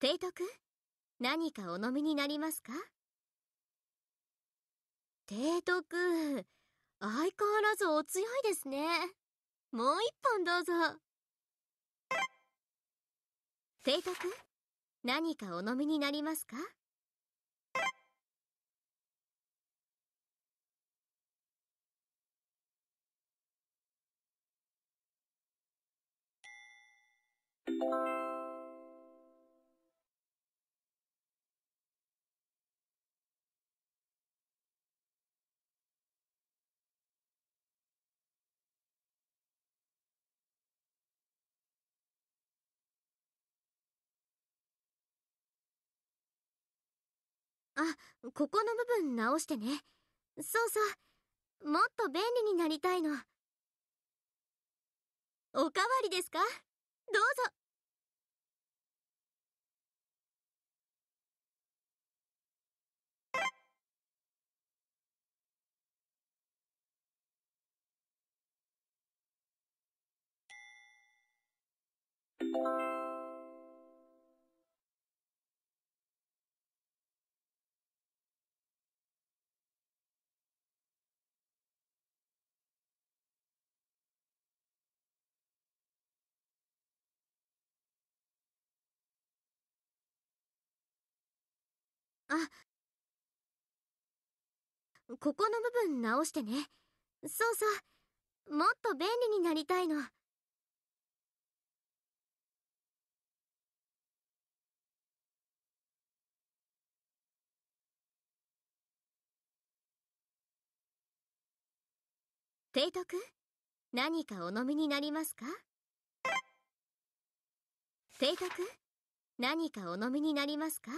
提督何かお飲みになりますか提督、相変わらずお強いですね。もう一本どうぞ。提督、何かお飲みになりますかあ、ここの部分直してね。そうそう。もっと便利になりたいの。おかわりですかどうぞ。t you あここの部分直してねそうそうもっと便利になりたいの提イト何かお飲みになりますかペイ何かお飲みになりますか